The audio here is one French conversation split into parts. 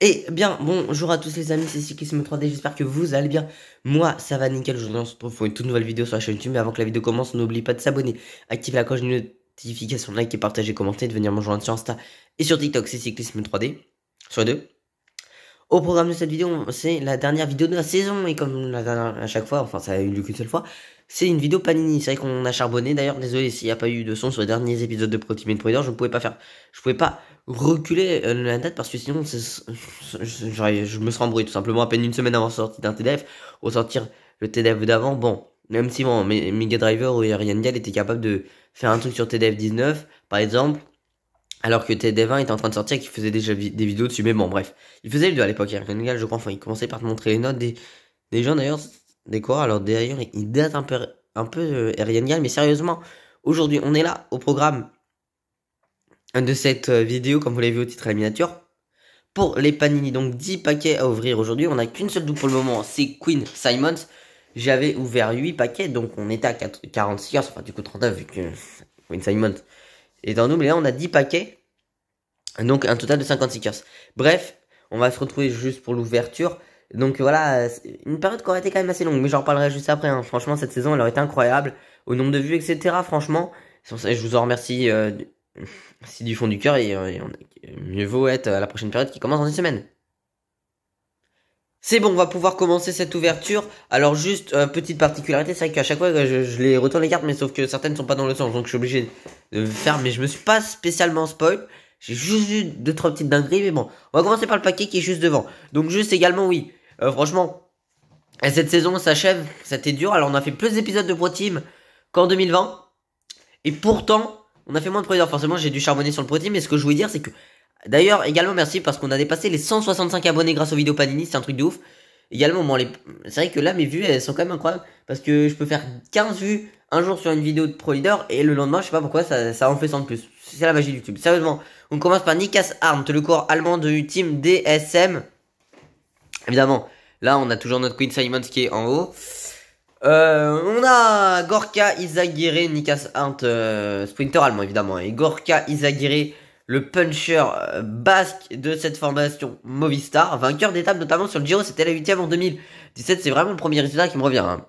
Et bien, bonjour à tous les amis, c'est cyclisme 3 d j'espère que vous allez bien. Moi, ça va nickel, aujourd'hui on se retrouve pour une toute nouvelle vidéo sur la chaîne YouTube. Mais avant que la vidéo commence, n'oublie pas de s'abonner, activer la cloche de notification, liker, partager, commenter, de venir me rejoindre sur Insta et sur TikTok, c'est Cyclisme3D, soit deux. Au programme de cette vidéo, c'est la dernière vidéo de la saison, et comme la à chaque fois, enfin ça a eu lieu qu'une seule fois, c'est une vidéo Panini. C'est vrai qu'on a charbonné, d'ailleurs, désolé s'il n'y a pas eu de son sur les derniers épisodes de Protimate Provider, je ne pouvais pas faire, je pouvais pas reculer euh, la date parce que sinon je me serais embrouillé tout simplement à peine une semaine avant la sortie d'un TDF au sortir le TDF d'avant bon même si bon Mega Driver ou Gall était capable de faire un truc sur TDF 19 par exemple alors que TDF 20 était en train de sortir et qu'il faisait déjà des vidéos dessus mais bon bref il faisait le deux à l'époque Gall je crois enfin il commençait par te montrer les notes des, des gens d'ailleurs des quoi alors d'ailleurs il date un peu un peu euh, mais sérieusement aujourd'hui on est là au programme de cette euh, vidéo, comme vous l'avez vu au titre de la miniature. Pour les panini, donc 10 paquets à ouvrir aujourd'hui. On n'a qu'une seule double pour le moment, c'est Queen Simons. J'avais ouvert 8 paquets, donc on était à 4, 46 heures, enfin du coup 39 vu que Queen Simons est dans nous. Mais là, on a 10 paquets, donc un total de 56 heures. Bref, on va se retrouver juste pour l'ouverture. Donc voilà, une période qui aurait été quand même assez longue, mais j'en reparlerai juste après. Hein. Franchement, cette saison, elle aurait été incroyable au nombre de vues, etc. Franchement, je vous en remercie euh, c'est du fond du cœur et, euh, mieux vaut être à la prochaine période qui commence dans une semaine. C'est bon, on va pouvoir commencer cette ouverture. Alors juste euh, petite particularité, c'est vrai qu'à chaque fois euh, je, je, les retourne les cartes, mais sauf que certaines sont pas dans le sens, donc je suis obligé de faire. Mais je me suis pas spécialement spoil. J'ai juste eu deux trois petites dingueries, mais bon, on va commencer par le paquet qui est juste devant. Donc juste également oui, franchement, cette saison s'achève, ça c'était dur. Alors on a fait plus d'épisodes de Pro Team qu'en 2020, et pourtant on a fait moins de Leader, forcément j'ai dû charbonner sur le Team mais ce que je voulais dire c'est que... D'ailleurs, également merci parce qu'on a dépassé les 165 abonnés grâce aux vidéos Panini, c'est un truc de ouf. Également, bon, c'est vrai que là mes vues elles sont quand même incroyables parce que je peux faire 15 vues un jour sur une vidéo de Leader et le lendemain, je sais pas pourquoi, ça, en fait 100 de plus. C'est la magie du YouTube. Sérieusement, on commence par Nikas Arndt, le corps allemand de Team DSM. Évidemment, là on a toujours notre Queen Simons qui est en haut. Euh, on a Gorka Izaguirre, Nikas Hunt, euh, sprinter allemand évidemment, et Gorka Izaguirre, le puncher euh, basque de cette formation Movistar, vainqueur d'étape notamment sur le Giro, c'était la 8 en 2017, c'est vraiment le premier résultat qui me revient. Hein.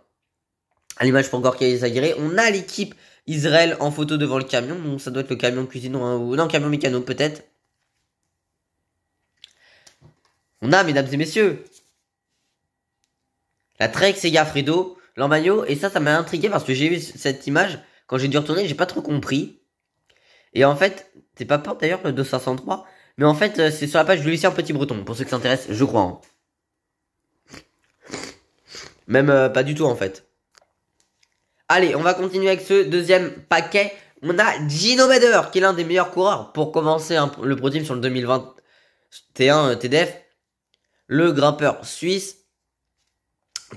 À l'image pour Gorka Izaguirre, on a l'équipe Israël en photo devant le camion, donc ça doit être le camion cuisine ou non, camion mécano peut-être. On a, mesdames et messieurs, la Trek Sega Fredo, leur Et ça, ça m'a intrigué parce que j'ai vu cette image. Quand j'ai dû retourner, j'ai pas trop compris. Et en fait, c'est pas peur d'ailleurs le 2503. Mais en fait, euh, c'est sur la page du lycée Petit Breton. Pour ceux qui s'intéressent, je crois. Hein. Même euh, pas du tout en fait. Allez, on va continuer avec ce deuxième paquet. On a Gino qui est l'un des meilleurs coureurs pour commencer hein, le Pro Team sur le 2021 euh, TDF. Le grimpeur suisse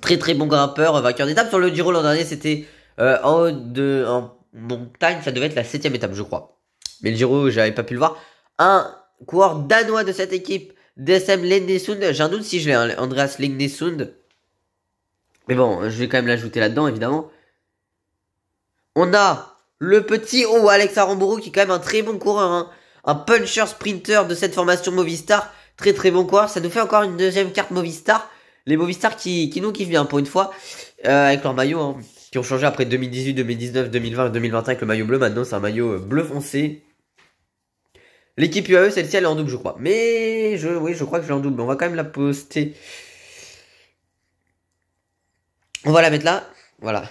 Très très bon grimpeur, euh, vainqueur d'étape. Sur le Giro l'an dernier, c'était euh, en de en montagne, ça devait être la septième étape, je crois. Mais le Giro, j'avais pas pu le voir. Un coureur danois de cette équipe, DSM Lindesund J'ai un doute si je l'ai, hein, Andreas Lindesund Mais bon, je vais quand même l'ajouter là-dedans, évidemment. On a le petit oh, Alex Aramburu, qui est quand même un très bon coureur. Hein. Un puncher sprinter de cette formation Movistar. Très très bon coureur. Ça nous fait encore une deuxième carte Movistar les Movistar qui, nous qui bien pour une fois euh, avec leur maillot hein, qui ont changé après 2018, 2019, 2020, 2021 avec le maillot bleu. Maintenant, c'est un maillot euh, bleu foncé. L'équipe UAE, celle-ci, elle est en double, je crois. Mais je, oui, je crois que je l'ai en double. On va quand même la poster. On va la mettre là. Voilà.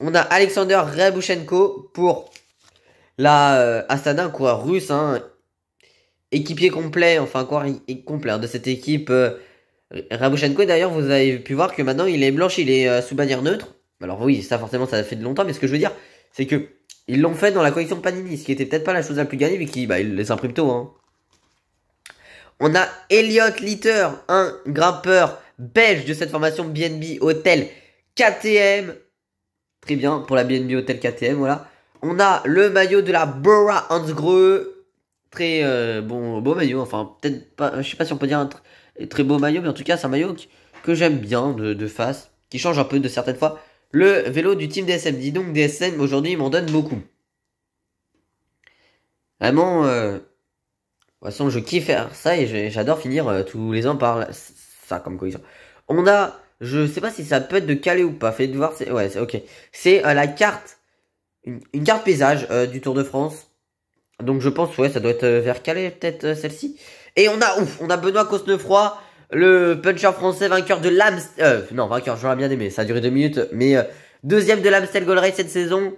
On a Alexander Rabushenko pour la euh, Astana, quoi russe, hein. équipier complet, enfin quoi complet hein, de cette équipe. Rabushenko, d'ailleurs, vous avez pu voir que maintenant il est blanchi, il est euh, sous bannière neutre. Alors oui, ça forcément ça fait de longtemps, mais ce que je veux dire, c'est que ils l'ont fait dans la collection Panini, ce qui était peut-être pas la chose la plus gagnée, mais qui, bah, il les imprime tôt. Hein. On a Elliot Litter, un grimpeur belge de cette formation BNB Hotel KTM. Très bien pour la BNB Hotel KTM, voilà. On a le maillot de la Bora Hansgrohe, très euh, bon beau maillot. Enfin, peut-être pas, je sais pas si on peut dire un très beau maillot, mais en tout cas, c'est un maillot que, j'aime bien de, face, qui change un peu de certaines fois. Le vélo du team DSM. Dis donc, DSM, aujourd'hui, il m'en donne beaucoup. Vraiment, euh, de toute façon, je kiffe faire ça et j'adore finir euh, tous les ans par ça comme cohésion. On a, je sais pas si ça peut être de Calais ou pas, faites voir, ouais, c'est ok. C'est la carte, une, carte paysage du Tour de France donc je pense, ouais, ça doit être euh, vers Calais, peut-être euh, celle-ci. Et on a, ouf, on a Benoît Cosnefroy, le puncher français, vainqueur de l'Amstel... Euh, non, vainqueur, j'aurais bien aimé, ça a duré deux minutes, mais deuxième de l'Amstel Gold Race cette saison.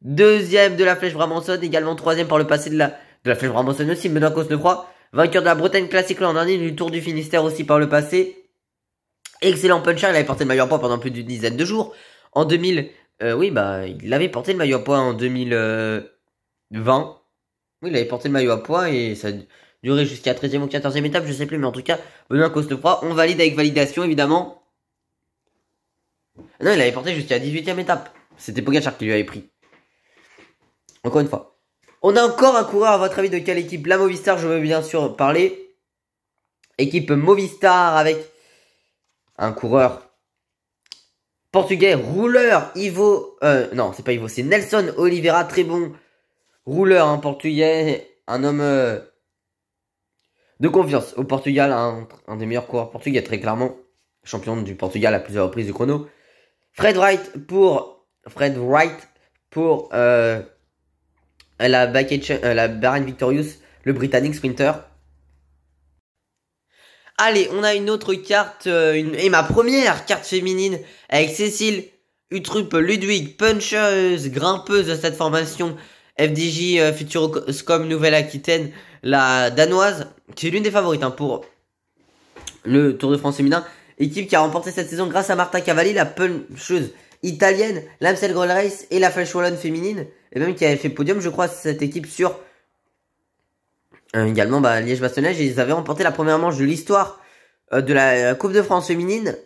Deuxième de la Flèche Bramanson, également troisième par le passé de la, de la Flèche Bramanson aussi, Benoît Cosnefroy. Vainqueur de la Bretagne Classique l'an dernier, du Tour du Finistère aussi par le passé. Excellent puncher, il avait porté le maillot poids pendant plus d'une dizaine de jours. En 2000, oui, bah, il avait porté le maillot poids en 2020. Oui, il avait porté le maillot à poids et ça a duré jusqu'à 13e ou 14e étape, je sais plus, mais en tout cas, Benoît froid, on valide avec validation, évidemment. Ah non, il avait porté jusqu'à 18e étape. C'était Pogachar qui lui avait pris. Encore une fois. On a encore un coureur, à votre avis, de quelle équipe La Movistar, je veux bien sûr parler. Équipe Movistar avec un coureur portugais, rouleur, Ivo... Euh, non, c'est pas Ivo, c'est Nelson Oliveira, très bon Rouleur, un portugais, un homme euh, de confiance au Portugal, un, des meilleurs coureurs portugais, très clairement, champion du Portugal à plusieurs reprises du chrono. Fred Wright pour Fred Wright pour euh, la, euh, la Bahrain Victorious, le Britannique sprinter. Allez, on a une autre carte, une, et ma première carte féminine avec Cécile Utrup Ludwig, puncheuse, grimpeuse de cette formation FDJ euh, Futuroscom Nouvelle-Aquitaine, la danoise, qui est l'une des favorites hein, pour le Tour de France féminin. Équipe qui a remporté cette saison grâce à Marta Cavalli, la puncheuse italienne, l'Amstel Gold Race et la Flash Wallon féminine, et même qui avait fait podium, je crois, cette équipe sur euh, également bah, liège bastogne Ils avaient remporté la première manche de l'histoire euh, de la Coupe de France féminine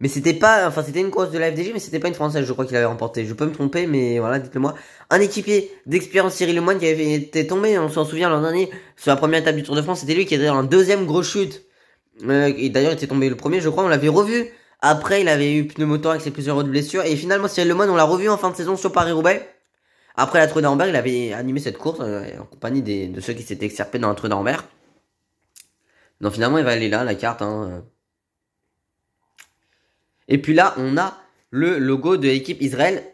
mais c'était pas, enfin c'était une course de la FDJ, mais c'était pas une française, je crois qu'il avait remporté. Je peux me tromper, mais voilà, dites-le-moi. Un équipier d'expérience Cyril Lemoine qui avait été tombé, on s'en souvient l'an dernier, sur la première étape du Tour de France, c'était lui qui était dans la deuxième grosse chute. Euh, et d'ailleurs, il était tombé le premier, je crois, on l'avait revu. Après, il avait eu avec ses plusieurs autres blessures. Et finalement, Cyril Lemoine, on l'a revu en fin de saison sur Paris-Roubaix. Après la Trudenberg, il avait animé cette course euh, en compagnie des, de ceux qui s'étaient excerpés dans la Amber. Non finalement, il va aller là, la carte. Hein. Et puis là, on a le logo de l'équipe Israël.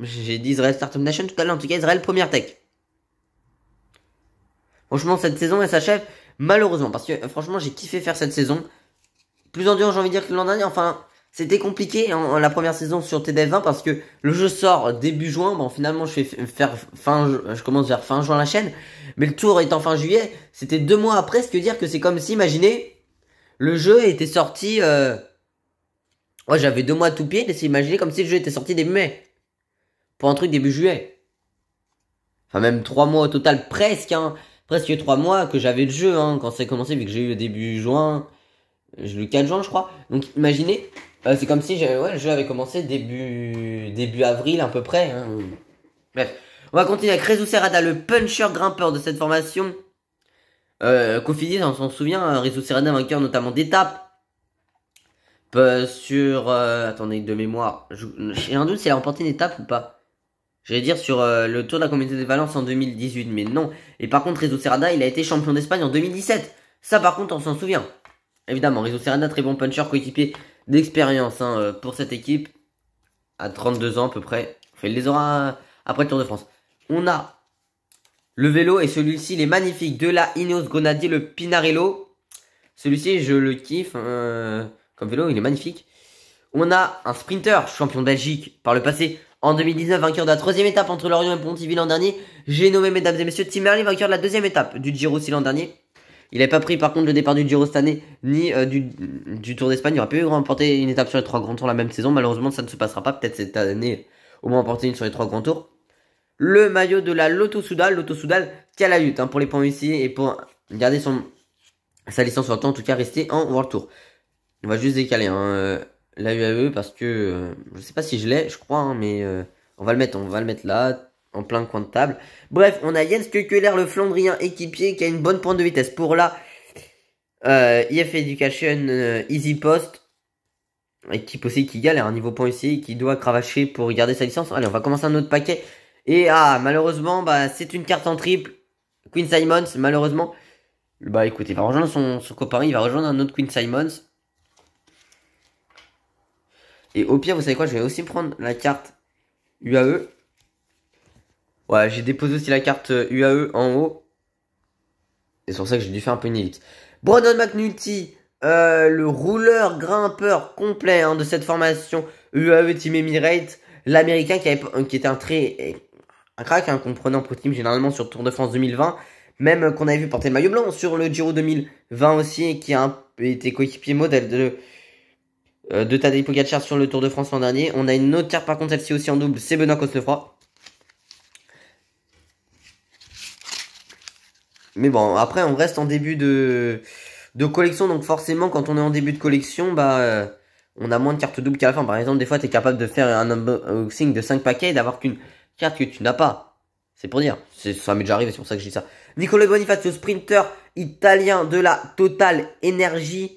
J'ai dit Israël Startup Nation tout à l'heure, en tout cas Israël Première Tech. Franchement, cette saison, elle s'achève malheureusement. Parce que euh, franchement, j'ai kiffé faire cette saison. Plus dur, j'ai envie de dire que l'an dernier. Enfin, c'était compliqué hein, en, la première saison sur tdf 20 parce que le jeu sort début juin. Bon, finalement, je fais faire fin, je commence vers fin juin la chaîne. Mais le tour est en fin juillet, c'était deux mois après. Ce que dire que c'est comme si, imaginez, le jeu était sorti. Euh, Oh, j'avais deux mois à tout pied, C'est imaginer comme si le jeu était sorti début mai. Pour un truc début juillet. Enfin, même trois mois au total, presque, hein. Presque trois mois que j'avais le jeu, hein. quand ça a commencé, vu que j'ai eu le début juin. J'ai eu le 4 juin, je crois. Donc, imaginez, euh, c'est comme si ouais, le jeu avait commencé début, début avril, à peu près. Hein. Bref. On va continuer avec Rizu Serrada, le puncher grimpeur de cette formation. Euh, on s'en souvient, hein, Réseau Serrada vainqueur notamment d'étapes sur. Euh, attendez, de mémoire. J'ai un doute si elle a remporté une étape ou pas. J'allais dire sur euh, le Tour de la Communauté des Valence en 2018, mais non. Et par contre, Rizzo Serrada, il a été champion d'Espagne en 2017. Ça, par contre, on s'en souvient. Évidemment, Rizzo Serrada, très bon puncher, coéquipier d'expérience hein, euh, pour cette équipe. À 32 ans à peu près. il les aura après le Tour de France. On a le vélo et celui-ci, les magnifiques De la Ineos Grenadier, le Pinarello. Celui-ci, je le kiffe comme vélo, il est magnifique. On a un sprinter, champion d'Algique par le passé, en 2019, vainqueur de la troisième étape entre Lorient et Pontivy l'an dernier. J'ai nommé, mesdames et messieurs, Tim Merlin, vainqueur de la deuxième étape du Giro aussi l'an dernier. Il n'avait pas pris par contre le départ du Giro cette année, ni euh, du, Tour d'Espagne. Il aurait pu remporter une étape sur les trois grands tours la même saison. Malheureusement, ça ne se passera pas. Peut-être cette année, au moins remporter une sur les trois grands tours. Le maillot de la Lotto Soudal, Lotto Soudal qui a la lutte hein, pour les points ici et pour garder son, sa licence en temps, en tout cas rester en World Tour. On va juste décaler hein, euh, la UAE parce que euh, je sais pas si je l'ai, je crois, hein, mais euh, on va le mettre, on va le mettre là en plein coin de table. Bref, on a Jens Kekuler, le Flandrien équipier, qui a une bonne pointe de vitesse. Pour la euh, IF Education Easy Post, équipe aussi qui galère un niveau point ici, qui doit cravacher pour garder sa licence. Allez, on va commencer un autre paquet. Et ah, malheureusement, bah, c'est une carte en triple. Queen Simons, malheureusement. Bah écoutez, il va rejoindre son, son copain, il va rejoindre un autre Queen Simons. Et au pire, vous savez quoi, je vais aussi prendre la carte UAE. Ouais, j'ai déposé aussi la carte UAE euh, en haut. Et c'est pour ça que j'ai dû faire un peu une élite. Brandon McNulty, euh, le rouleur grimpeur complet hein, de cette formation UAE Team Emirates. L'américain euh, qui, était un très... Un crack hein, qu'on prenait en pro team généralement sur Tour de France 2020 même qu'on avait vu porter le maillot blanc sur le Giro 2020 aussi, qui a été coéquipier modèle de euh, de Tadej Pogacar sur le Tour de France l'an dernier. On a une autre carte par contre, celle-ci aussi en double, c'est Benoît Cosnefroy. Mais bon, après on reste en début de, de collection, donc forcément quand on est en début de collection, bah euh, on a moins de cartes doubles qu'à la fin. Par exemple, des fois tu es capable de faire un unboxing de 5 paquets et d'avoir qu'une carte que tu n'as pas. C'est pour dire, ça m'est déjà arrivé, c'est pour ça que je dis ça. Nicolas Bonifacio, sprinter italien de la Total Énergie.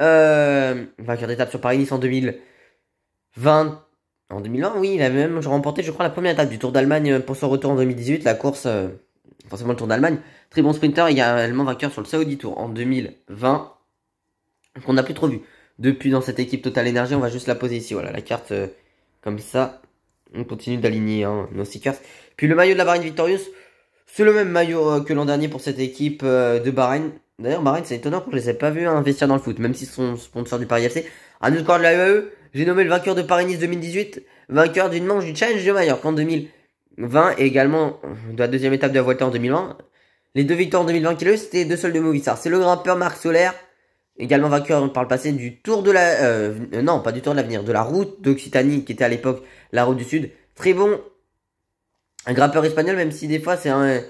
Euh, vainqueur d'étape sur Paris-Nice en 2020. En 2020, oui, il avait même remporté, je crois, la première étape du Tour d'Allemagne euh, pour son retour en 2018. La course, euh, forcément le Tour d'Allemagne. Très bon sprinter, également vainqueur sur le Saudi Tour en 2020. Qu'on n'a plus trop vu. Depuis dans cette équipe Total Energy, on va juste la poser ici. Voilà, la carte euh, comme ça. On continue d'aligner hein, nos stickers. Puis le maillot de la Bahreïn Victorious. C'est le même maillot que l'an dernier pour cette équipe de Bahreïn. D'ailleurs, Marine, c'est étonnant qu'on ne les ait pas vus investir dans le foot, même s'ils sont sponsors du Paris FC. à autre corps de la UAE, e, j'ai nommé le vainqueur de Paris-Nice 2018, vainqueur d'une manche du Challenge de Mallorca en 2020 et également de la deuxième étape de la Volta en 2020. Les deux victoires en 2020 qu'il a c'était deux soldes de Movistar. C'est le grimpeur Marc Solaire également vainqueur par le passé du Tour de la... Euh, non, pas du Tour de l'avenir, de la route d'Occitanie, qui était à l'époque la route du Sud. Très bon un grimpeur espagnol, même si des fois c'est un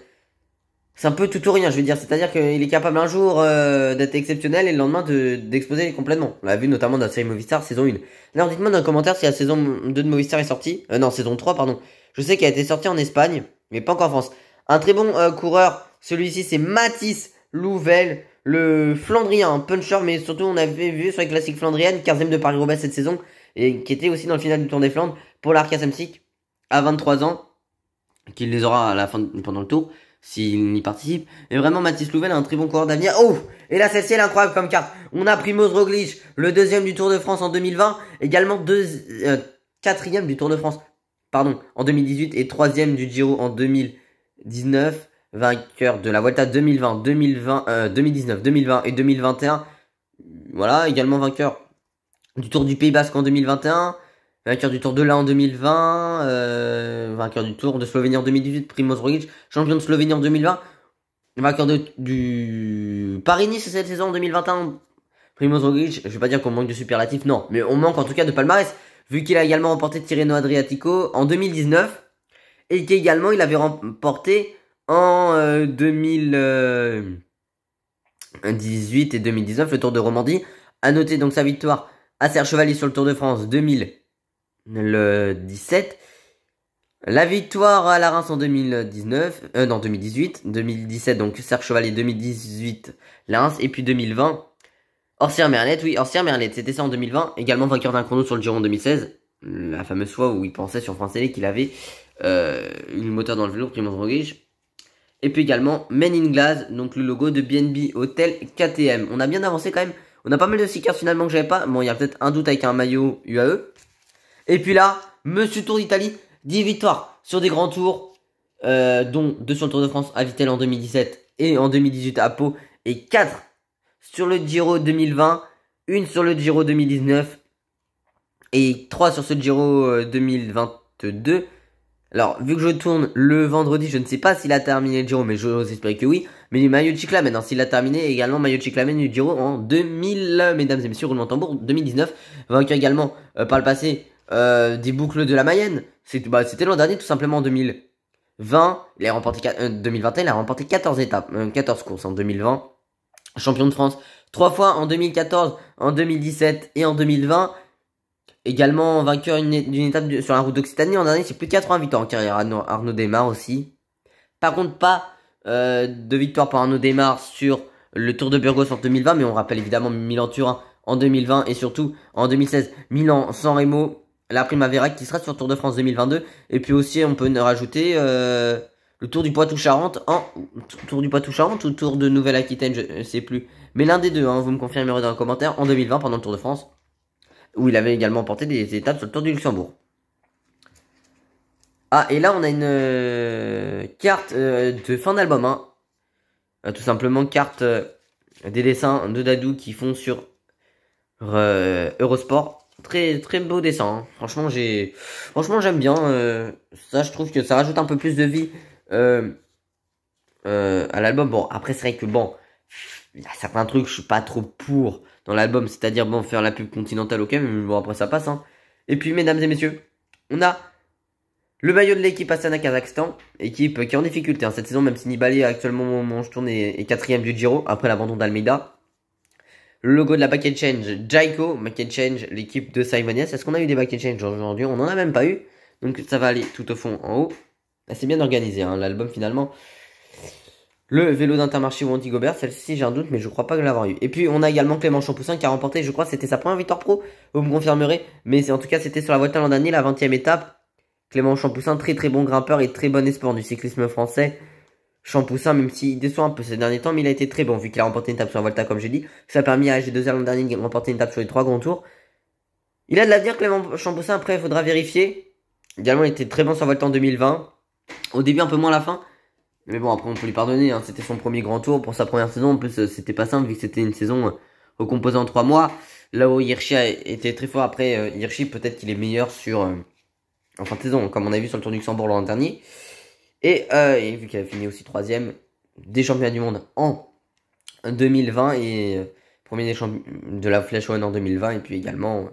c'est un peu tout ou rien, je veux dire. C'est-à-dire qu'il est capable un jour euh, d'être exceptionnel et le lendemain d'exposer complètement. On l'a vu notamment dans la série Movistar saison 1. Alors dites-moi dans les commentaires si la saison 2 de Movistar est sortie. Euh, non, saison 3, pardon. Je sais qu'elle a été sortie en Espagne, mais pas encore en France. Un très bon euh, coureur, celui-ci, c'est Mathis Louvel, le Flandrien, un puncher, mais surtout on avait vu sur les classiques flandriennes, 15ème de Paris-Roubaix cette saison, et qui était aussi dans le final du Tour des Flandres pour l'Arca Samsic à 23 ans, qu'il les aura à la fin, pendant le tour s'il n'y participe. Et vraiment, Mathis Louvel a un très bon coureur d'avenir. Oh Et là, celle-ci, incroyable comme carte. On a Primoz Roglic, le deuxième du Tour de France en 2020, également deux, euh, quatrième du Tour de France, pardon, en 2018 et troisième du Giro en 2019. Vainqueur de la Vuelta 2020, 2020 2019, 2020 et 2021. Voilà, également vainqueur du Tour du Pays Basque en 2021. Vainqueur du Tour de là en 2020, euh, vainqueur du Tour de Slovénie en 2018, Primoz Roglic, champion de Slovénie en 2020, vainqueur du Paris-Nice cette saison en 2021, Primoz Roglic. Je vais pas dire qu'on manque de superlatifs. non, mais on manque en tout cas de palmarès, vu qu'il a également remporté Tirreno Adriatico en 2019 et qu'également il avait remporté en 2018 euh, euh, et 2019 le Tour de Romandie. A noter donc sa victoire à Serre Chevalier sur le Tour de France 2000 le 17. La victoire à la Reims en 2019, euh, non, 2018, 2017, donc Serge Chevalier 2018, la Reims, et puis 2020, Orsière Merlet, oui, Orsière Merlet, c'était ça en 2020, également vainqueur d'un chrono sur le Giron 2016, la fameuse fois où il pensait sur France Télé qu'il avait euh, une moteur dans le velours, Clément Et puis également Men in Glass, donc le logo de BNB Hotel KTM. On a bien avancé quand même, on a pas mal de stickers finalement que j'avais pas, bon, il y a peut-être un doute avec un maillot UAE, et puis là, Monsieur Tour d'Italie, 10 victoires sur des grands tours, euh, dont 2 sur le Tour de France à Vittel en 2017 et en 2018 à Pau, et 4 sur le Giro 2020, 1 sur le Giro 2019 et 3 sur ce Giro 2022. Euh, Alors, vu que je tourne le vendredi, je ne sais pas s'il a terminé le Giro, mais j'ose espérer que oui. Mais maillot Chiclamen, maintenant, s'il a terminé également maillot Chiclamen du Giro en 2000, mesdames et messieurs, roulement tambour, 2019. vaincu également euh, par le passé euh, des boucles de la Mayenne. Bah, c'était l'an dernier, tout simplement, en 2020. Il a remporté, euh, a remporté 14 étapes, 14 euh, courses en 2020. Champion de France trois fois en 2014, en 2017 et en 2020. Également vainqueur d'une étape sur la route d'Occitanie. En dernier, c'est plus de 80 victoires en carrière. Arnaud, Arnaud aussi. Par contre, pas de victoire pour Arnaud Desmar sur le Tour de Burgos en 2020. Mais on rappelle évidemment Milan-Turin en 2020 et surtout en 2016 Milan-San Remo la Primavera qui sera sur Tour de France 2022. Et puis aussi, on peut rajouter euh, le Tour du Poitou-Charentes en Tour du Poitou-Charentes ou Tour de Nouvelle-Aquitaine, je ne sais plus. Mais l'un des deux, hein, vous me confirmerez dans les commentaires, en 2020 pendant le Tour de France, où il avait également porté des étapes sur le Tour du Luxembourg. Ah, et là, on a une euh, carte euh, de fin d'album. Hein. tout simplement, carte des dessins de Dadou qui font sur Eurosport très très beau dessin. Hein. Franchement, j'ai franchement j'aime bien. Euh, ça, je trouve que ça rajoute un peu plus de vie euh, euh, à l'album. Bon, après c'est vrai que bon, il y a certains trucs je suis pas trop pour dans l'album, c'est-à-dire bon faire la pub continentale ok, mais bon après ça passe. Hein. Et puis mesdames et messieurs, on a le maillot de l'équipe Astana Kazakhstan, équipe qui est en difficulté hein, cette saison, même si Nibali actuellement je tourne est quatrième du Giro après l'abandon d'Almeida logo de la back change Jaiko, back change l'équipe de Simon Est-ce qu'on a eu des back change aujourd'hui On n'en a même pas eu. Donc ça va aller tout au fond en haut. Bah, c'est bien organisé, hein, l'album finalement. Le vélo d'Intermarché Wanty Gobert, celle-ci j'ai un doute, mais je crois pas que l'avoir eu. Et puis on a également Clément Champoussin qui a remporté, je crois, que c'était sa première victoire pro, vous me confirmerez. Mais en tout cas, c'était sur la voie de l'an dernier, la 20 ème étape. Clément Champoussin, très très bon grimpeur et très bon espoir du cyclisme français. Champoussin, même s'il déçoit un peu ces derniers temps, mais il a été très bon vu qu'il a remporté une table sur Volta, comme j'ai dit. Ça a permis à AG2R l'an dernier de remporter une table sur les trois grands tours. Il a de la l'avenir, Clément Champoussin. Après, il faudra vérifier. Également, il était très bon sur Volta en 2020. Au début, un peu moins à la fin. Mais bon, après, on peut lui pardonner. Hein. C'était son premier grand tour pour sa première saison. En plus, euh, c'était pas simple vu que c'était une saison euh, recomposée en trois mois. Là où Hirschi était très fort. Après, euh, Hirschi, peut-être qu'il est meilleur sur. en fin de saison, comme on a vu sur le Tour du Luxembourg l'an dernier. Euh, et, vu qu'elle a fini aussi troisième des championnats du monde en 2020 et euh, premier des de la Flèche One en 2020 et puis également euh,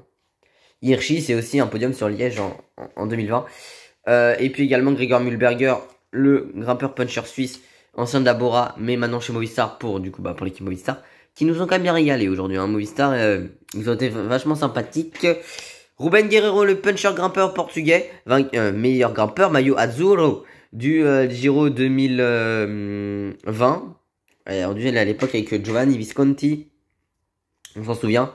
Hirschi c'est aussi un podium sur Liège en, 2020 et puis également Gregor Mühlberger le grimpeur puncher suisse ancien d'Abora mais maintenant chez Movistar pour du coup bah pour l'équipe Movistar qui nous ont quand même bien régalé aujourd'hui hein. Movistar ils ont été vachement sympathiques Ruben Guerrero le puncher grimpeur portugais meilleur grimpeur maillot Azzurro du euh, Giro 2020. Euh, on à l'époque avec euh, Giovanni Visconti. On s'en souvient.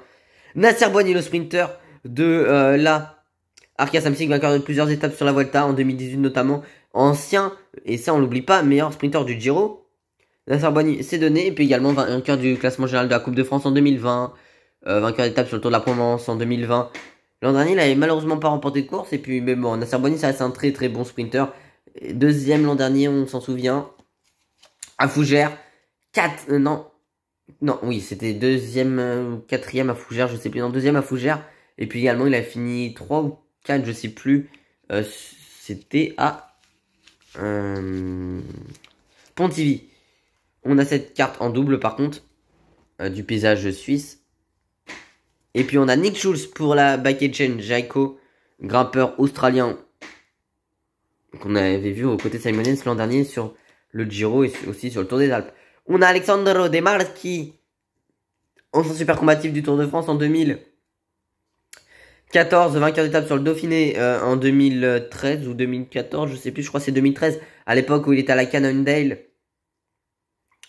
Nasser Boigny, le sprinter de la Arca Samsic, vainqueur de plusieurs étapes sur la Volta en 2018 notamment. Ancien, et ça on l'oublie pas, meilleur sprinter du Giro. Nasser Boigny C'est donné. Et puis également vainqueur du classement général de la Coupe de France en 2020. Euh, vainqueur d'étape sur le Tour de la Provence en 2020. L'an dernier, il avait malheureusement pas remporté de course. Et puis, mais bon, Nasser Boigny, ça reste un très très bon sprinter. Deuxième l'an dernier, on s'en souvient. À Fougère. Quatre euh, non. Non, oui, c'était deuxième ou euh, quatrième à fougère, je sais plus. Non, deuxième à fougère. Et puis également, il a fini trois ou 4, je sais plus. Euh, c'était à Pontivy. On a cette carte en double par contre. du paysage suisse. Et puis on a Nick Schulz pour la back chain Jaiko, grimpeur australien qu'on avait vu aux côtés de ce l'an dernier sur le Giro et aussi sur le Tour des Alpes. On a Alexandre Mars qui, champ super combatif du Tour de France en 2014, vainqueur d'étape sur le Dauphiné euh, en 2013 ou 2014, je sais plus, je crois c'est 2013, à l'époque où il était à la Cannondale,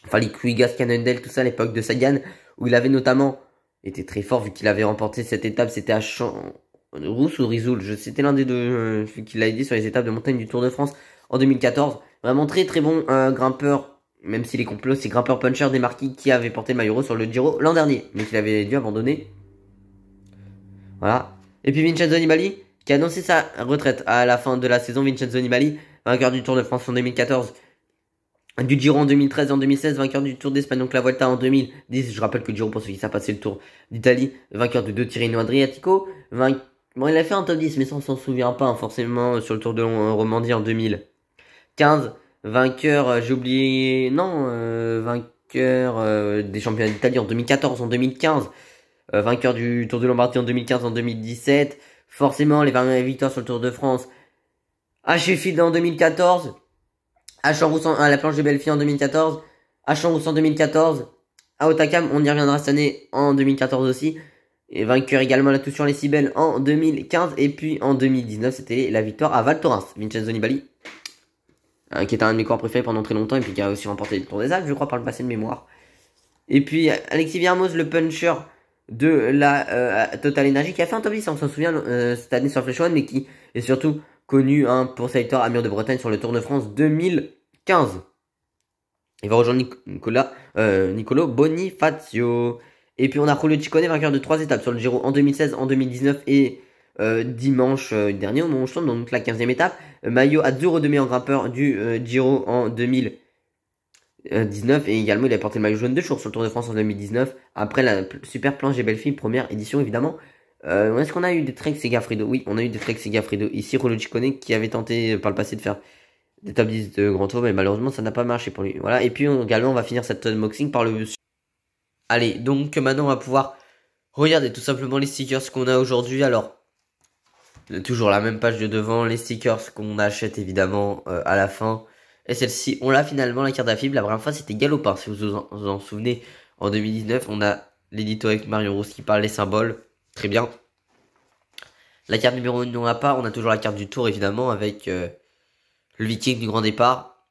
enfin les Quigas Cannondale, tout ça, à l'époque de Sagan, où il avait notamment été très fort vu qu'il avait remporté cette étape, c'était à Champ Rousse ou Rizoul, c'était l'un des deux euh, qui l'a aidé sur les étapes de montagne du Tour de France en 2014. Vraiment très très bon grimpeur, même s'il est complot, c'est grimpeur puncher Des marquis qui avait porté le maillot sur le Giro l'an dernier, mais qu'il avait dû abandonner. Voilà. Et puis Vincenzo Nibali, qui a annoncé sa retraite à la fin de la saison. Vincenzo Nibali, vainqueur du Tour de France en 2014, du Giro en 2013 en 2016, vainqueur du Tour d'Espagne, donc la Volta en 2010. Je rappelle que Giro, pour ceux qui savent, passé le Tour d'Italie, vainqueur de deux Tirreno Adriatico, vainqueur Bon, il a fait un top 10, mais ça, on s'en souvient pas, hein, forcément, euh, sur le Tour de euh, Romandie en 2015. Vainqueur, euh, j'ai oublié, non, vainqueur des championnats d'Italie en 2014, en 2015. vainqueur du Tour de Lombardie en 2015, en 2017. Forcément, les 20 victoires sur le Tour de France. À en 2014. À, à la planche de Belfi en 2014. À en 2014. À Otakam, on y reviendra cette année en 2014 aussi et vainqueur également la touche sur les Cibel en 2015 et puis en 2019 c'était la victoire à Val Thorens. Vincenzo Nibali hein, qui était un de mes coureurs préférés pendant très longtemps et puis qui a aussi remporté le Tour des Alpes je crois par le passé de mémoire. Et puis Alexis Viermos le puncher de la euh, Total Energy qui a fait un top 10 on s'en souvient euh, cette année sur Flesh One mais qui est surtout connu hein, pour sa victoire à Mur de Bretagne sur le Tour de France 2015. Il va rejoindre Nicolas, euh, Nicolo Bonifacio. Et puis on a Julio vainqueur de trois étapes sur le Giro en 2016, en 2019 et euh, dimanche euh, dernier On moment donc la 15e étape. Maillot à 2,5 en grimpeur du euh, Giro en 2019 et également il a porté le maillot jaune de jour sur le Tour de France en 2019 après la super planche des belles filles première édition évidemment Est-ce qu'on a eu des treks Segafredo Oui, on a eu des treks Segafredo. Ici, Rolo qui avait tenté par le passé de faire des top 10 de Grand Tour, mais malheureusement, ça n'a pas marché pour lui. Voilà. Et puis, également, on va finir cette unboxing par le Allez, donc maintenant on va pouvoir regarder tout simplement les stickers qu'on a aujourd'hui. Alors, toujours la même page de devant, les stickers qu'on achète évidemment euh, à la fin. Et celle-ci, on l'a finalement, la carte à La première fois, c'était Galopin, si vous vous en, souvenez. En 2019, on a l'édito avec Mario Rose qui parle, les symboles. Très bien. La carte numéro 1, on a pas. On a toujours la carte du tour, évidemment, avec euh, le viking du grand départ.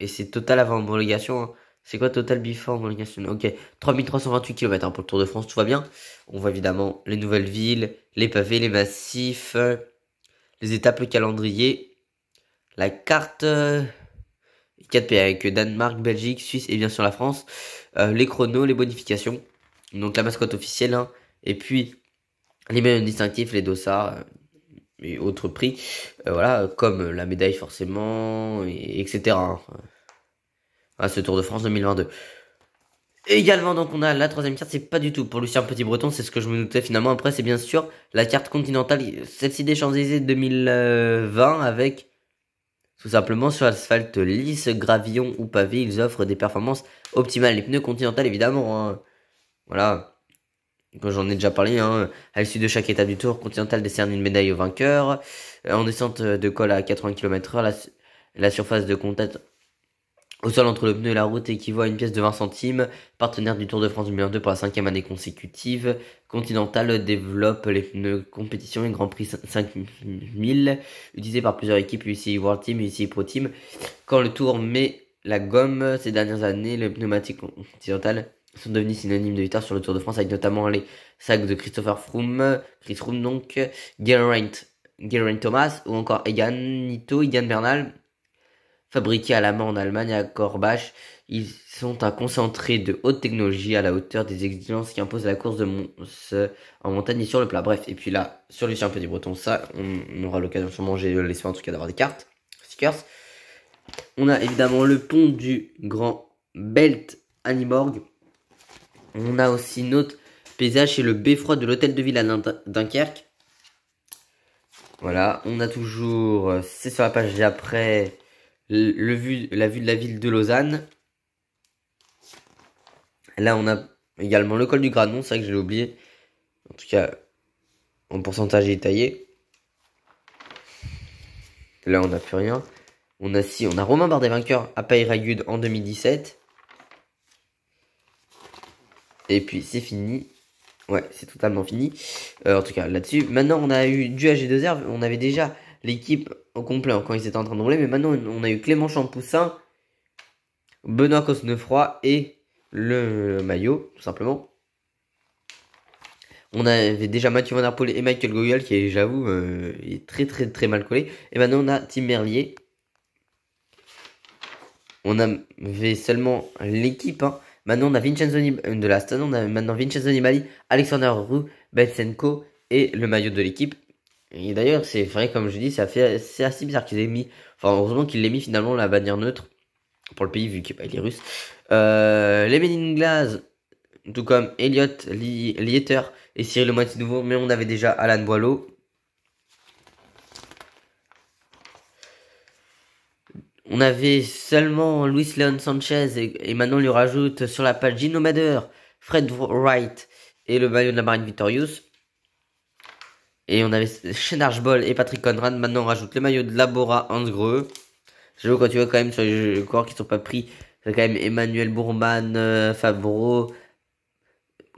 Et c'est total avant homologation. Hein. C'est quoi total before Ok, 3328 km hein, pour le Tour de France, tout va bien. On voit évidemment les nouvelles villes, les pavés, les massifs, euh, les étapes, le calendrier, la carte 4P euh, avec Danemark, Belgique, Suisse et bien sûr la France, euh, les chronos, les bonifications, donc la mascotte officielle, hein, et puis les mêmes distinctifs, les dossards et autres prix, voilà, comme la médaille forcément, etc à ah, ce Tour de France 2022. Également, donc, on a la troisième carte, c'est pas du tout pour Lucien Petit-Breton, c'est ce que je me doutais finalement. Après, c'est bien sûr la carte continentale, celle-ci des Champs-Élysées 2020 avec tout simplement sur asphalte lisse, gravillon ou pavé, ils offrent des performances optimales. Les pneus continentales, évidemment, hein. voilà, j'en ai déjà parlé, hein. à l'issue de chaque étape du tour, continental décerne une médaille au vainqueur. En descente de col à 80 km/h, la surface de contact au sol entre le pneu et la route et qui voit une pièce de 20 centimes. Partenaire du Tour de France 2 pour la cinquième année consécutive, Continental développe les pneus compétition et Grand Prix 5000 utilisés par plusieurs équipes UCI World Team, UCI Pro Team. Quand le Tour met la gomme ces dernières années, les pneumatiques continentales sont devenus synonymes de victoire sur le Tour de France avec notamment les sacs de Christopher Froome, Chris Froome donc, Geraint, Geraint Thomas ou encore Egan Nito, Egan Bernal Fabriqués à la main en Allemagne à Corbach ils sont un concentré de haute technologie à la hauteur des exigences qui imposent la course de en montagne et sur le plat. Bref, et puis là, sur les chiens du breton, ça, on, aura l'occasion manger de l'espoir en tout cas d'avoir des cartes, stickers. On a évidemment le pont du Grand Belt à Niborg. On a aussi notre paysage et le beffroi de l'hôtel de ville à Dunkerque. Voilà, on a toujours, euh, c'est sur la page d'après, la vue de la ville de Lausanne. Là, on a également le col du Granon, c'est vrai que j'ai oublié. En tout cas, en pourcentage détaillé. Là, on n'a plus rien. On a si, on a Romain Bardet vainqueur à Payragud en 2017. Et puis c'est fini. Ouais, c'est totalement fini. Euh, en tout cas, là-dessus. Maintenant, on a eu du AG2R. On avait déjà l'équipe au complet hein, quand ils étaient en train de rouler. Mais maintenant, on a eu Clément Champoussin, Benoît Cosnefroy et le maillot, tout simplement. On avait déjà Mathieu Van Der et Michael Gogol qui, j'avoue, euh, est très très très mal collé. Et maintenant, on a Tim Merlier. On avait seulement l'équipe. Hein. Maintenant, on a Vincenzo euh, de la On a maintenant Vincenzo Nibali, Alexander Roux, Belsenko et le maillot de l'équipe. Et d'ailleurs, c'est vrai, comme je dis, ça fait, c'est assez bizarre qu'ils aient mis. Enfin, heureusement qu'il l'ait mis finalement la bannière neutre pour le pays vu qu'il bah, est russe. Euh, les tout comme Elliot Lieter et Cyril Le nouveau, mais on avait déjà Alan Boileau. On avait seulement Luis Leon Sanchez et, maintenant on lui rajoute sur la page Gino Fred Wright et le maillot de la Marine Victorious. Et on avait Shane ball et Patrick Conrad. Maintenant, on rajoute le maillot de Labora Hansgrohe Je vois quand tu vois quand même sur les coureurs qui sont pas pris, c'est quand même Emmanuel Bourman, euh, Favreau,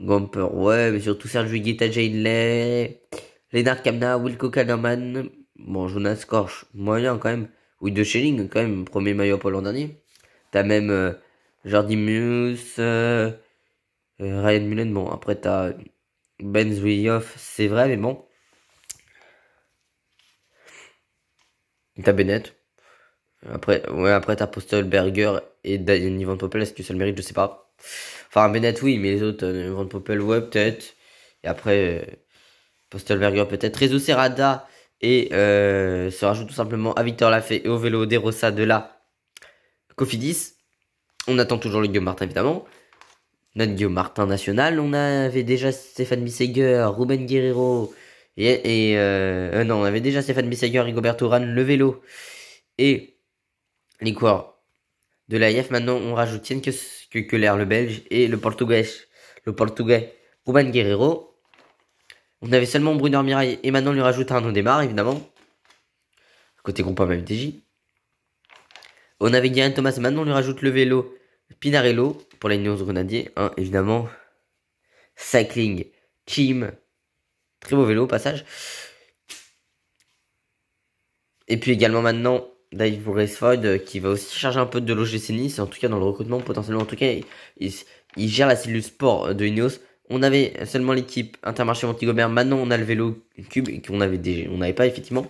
Gomper, ouais, mais surtout Sergio Guetta, Jane Lennart Kamna, Wilco Kahneman, bon, Jonas Korch, moyen quand même, ou De Schelling quand même, premier maillot pour l'an dernier. T'as même euh, Jordi Muse, euh, Ryan Mullen, bon, après t'as Ben Zwilioff, c'est vrai, mais bon. t'as Bennett. Après, ouais, après t'as Postelberger et Danny Van Est-ce que ça le mérite Je sais pas. Enfin, Bennett, oui, mais les autres, euh, Van ouais, peut-être. Et après, euh, Postelberger, peut-être. Réseau Serrada et euh, se rajoute tout simplement à Victor Lafay et au vélo des de la Cofidis. On attend toujours le Guillaume Martin, évidemment. Notre Guillaume Martin national. On avait déjà Stéphane Bisseger, Ruben Guerrero, et, euh, euh, non, on avait déjà Stéphane Bissager, roberto ran le vélo et les coureurs de l'AIF. Maintenant, on rajoute que, l'air le belge et le portugais, le portugais Ruben Guerrero. On avait seulement Bruno Mirail et maintenant on lui rajoute Arnaud Démarre, évidemment. Côté groupe MTJ. On avait Guérin Thomas, maintenant on lui rajoute le vélo Pinarello pour les News Grenadiers, hein, évidemment. Cycling, team. Très beau vélo au passage. Et puis également maintenant, Dave Racefield euh, qui va aussi charger un peu de l'OGC Nice, en tout cas dans le recrutement potentiellement. En tout cas, il, gère la cellule sport euh, de Ineos. On avait seulement l'équipe Intermarché Montigobert. maintenant on a le vélo cube qu'on avait déjà, on n'avait pas effectivement.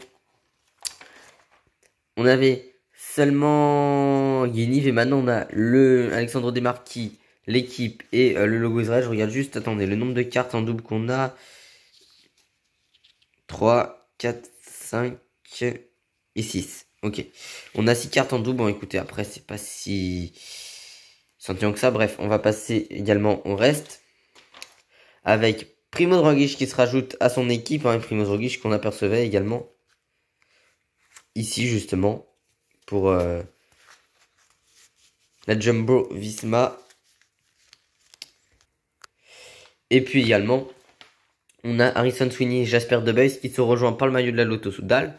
On avait seulement Guinive et maintenant on a le Alexandre Desmarquis, l'équipe et euh, le logo Israël. Je regarde juste, attendez, le nombre de cartes en double qu'on a. 3, 4, 5 et 6. Ok. On a 6 cartes en double. Bon, hein, écoutez, après, c'est pas si sentons que ça. Bref, on va passer également au reste. Avec Primo Droguish qui se rajoute à son équipe. Hein, Primo Droguish qu'on apercevait également ici, justement, pour euh, la Jumbo Visma. Et puis également, on a Harrison Sweeney et Jasper Debus qui se rejoignent par le maillot de la Lotto Soudal.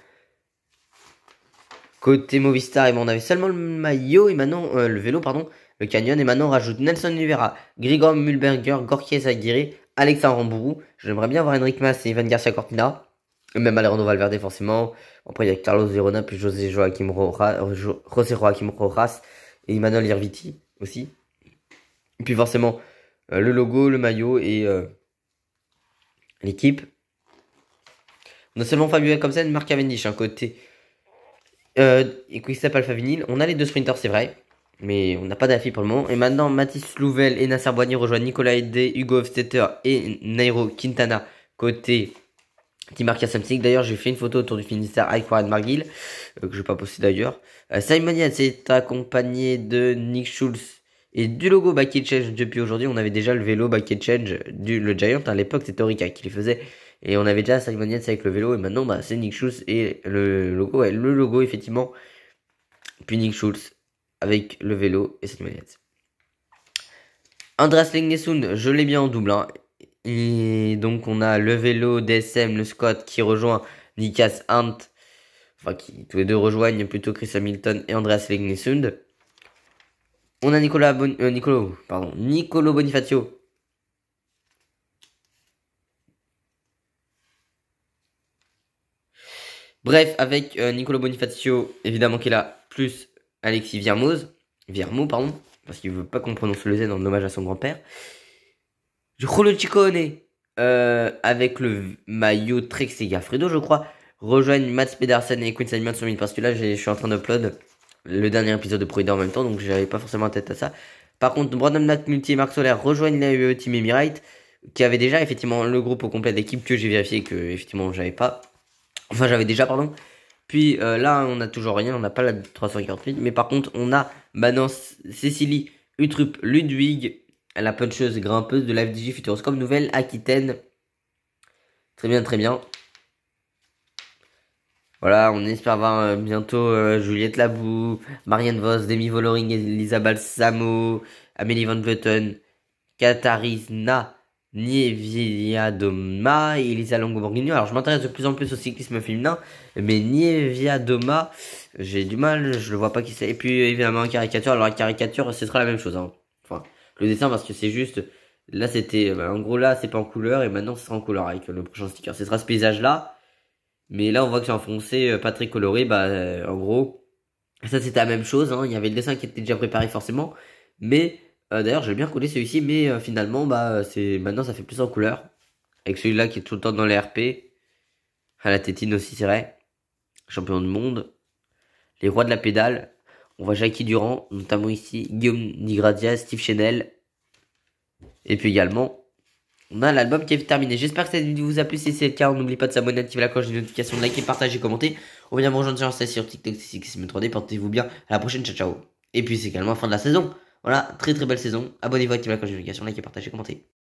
Côté Movistar, et eh ben, on avait seulement le maillot et maintenant euh, le vélo, pardon, le canyon et maintenant on rajoute Nelson Rivera Grigor Mulberger, Gorkies Aguirre, Alexandre Rambourou. J'aimerais bien voir Henrik Mas et Ivan Garcia Cortina. même Alejandro Valverde forcément. Après il y a Carlos Verona puis José Joaquim Rojas, José Joaquim Rojas et Emmanuel Irviti aussi. Et puis forcément euh, le logo, le maillot et euh, l'équipe. On a seulement Fabio Jacobsen, Marc Cavendish, un côté. Euh, et Quickstep Alpha Vinyl. On a les deux sprinters, c'est vrai. Mais on n'a pas d'affi pour le moment. Et maintenant, Mathis Louvel et Nasser Boigny rejoignent Nicolas Hugo Hofstetter et Nairo Quintana côté Team Arca D'ailleurs, j'ai fait une photo autour du Finistère avec Warren Margill, euh, que je vais pas poster d'ailleurs. Euh, Simon Yates est accompagné de Nick Schulz et du logo Back Change depuis aujourd'hui, on avait déjà le vélo Back Change du le Giant. À l'époque, c'était Orica qui les faisait. Et on avait déjà Simon Yates avec le vélo. Et maintenant, bah, c'est Nick Schultz et le logo. le logo, effectivement. Puis Nick Schultz avec le vélo et cette Yates. Andras Legnesun, je l'ai bien en double. Hein. Et donc, on a le vélo DSM, le Scott qui rejoint Nikas Hunt. Enfin, qui tous les deux rejoignent plutôt Chris Hamilton et Andreas Legnesund. On a Nicolas, euh, pardon, Nicolo Bonifacio. Bref, avec euh, Nicolo Bonifacio, évidemment qu'il a plus Alexis Viermoz, Viermo, pardon, parce qu'il veut pas qu'on prononce le Z en hommage à son grand-père. le Chicone, euh, avec le maillot Trex et je crois, rejoignent Mats Pedersen et Queen Simon sur mine parce que là, je suis en train d'upload le dernier épisode de Provider en même temps, donc j'avais pas forcément tête à ça. Par contre, Brandon Nath-Multi et Marc Solaire rejoignent la e Team Emirate, qui avait déjà effectivement le groupe au complet d'équipe que j'ai vérifié que effectivement j'avais pas. Enfin, j'avais déjà, pardon. Puis euh, là, on a toujours rien, on n'a pas la 348, mais par contre, on a maintenant Cécilie Utrup Ludwig, la puncheuse grimpeuse de l'AFDG Futuroscope Nouvelle-Aquitaine. Très bien, très bien. Voilà, on espère voir euh, bientôt euh, Juliette Labou, Marianne Vos, Demi Voloring, Elisabeth Samo, Amélie Van Vleuten, Katarina Nieviadoma Elisa longo Alors, je m'intéresse de plus en plus au cyclisme féminin, mais Nieviadoma, j'ai du mal, je le vois pas qui c'est. Et puis, évidemment, caricature. Alors, la caricature, ce sera la même chose. Hein. Enfin, le dessin, parce que c'est juste... Là, c'était... Euh, en gros, là, c'est pas en couleur, et maintenant, ce sera en couleur avec le prochain sticker. Ce sera ce paysage-là, mais là, on voit que j'ai enfoncé euh, pas très coloré. Bah, euh, en gros, ça c'était la même chose. Hein. Il y avait le dessin qui était déjà préparé forcément. Mais euh, d'ailleurs, j'ai bien recoller celui-ci. Mais finalement, bah, c'est maintenant ça fait plus en couleur. Avec celui-là qui est tout le temps dans les RP. À la tétine aussi, c'est vrai. Champion du monde. Les rois de la pédale. On voit Jackie Durand, notamment ici. Guillaume Nigradia, Steve Chenel. Et puis également on a l'album qui est terminé. J'espère que cette vidéo vous a plu. Si c'est le cas, on n'oublie pas de s'abonner, d'activer la cloche de notification, de liker, partager, commenter. On vient vous rejoindre sur Insta, sur TikTok, 3D. Portez-vous bien. À la prochaine. Ciao, ciao. Et puis, c'est également la fin de la saison. Voilà, très très belle saison. Abonnez-vous, activez la cloche de notification, likez, partagez, commentez.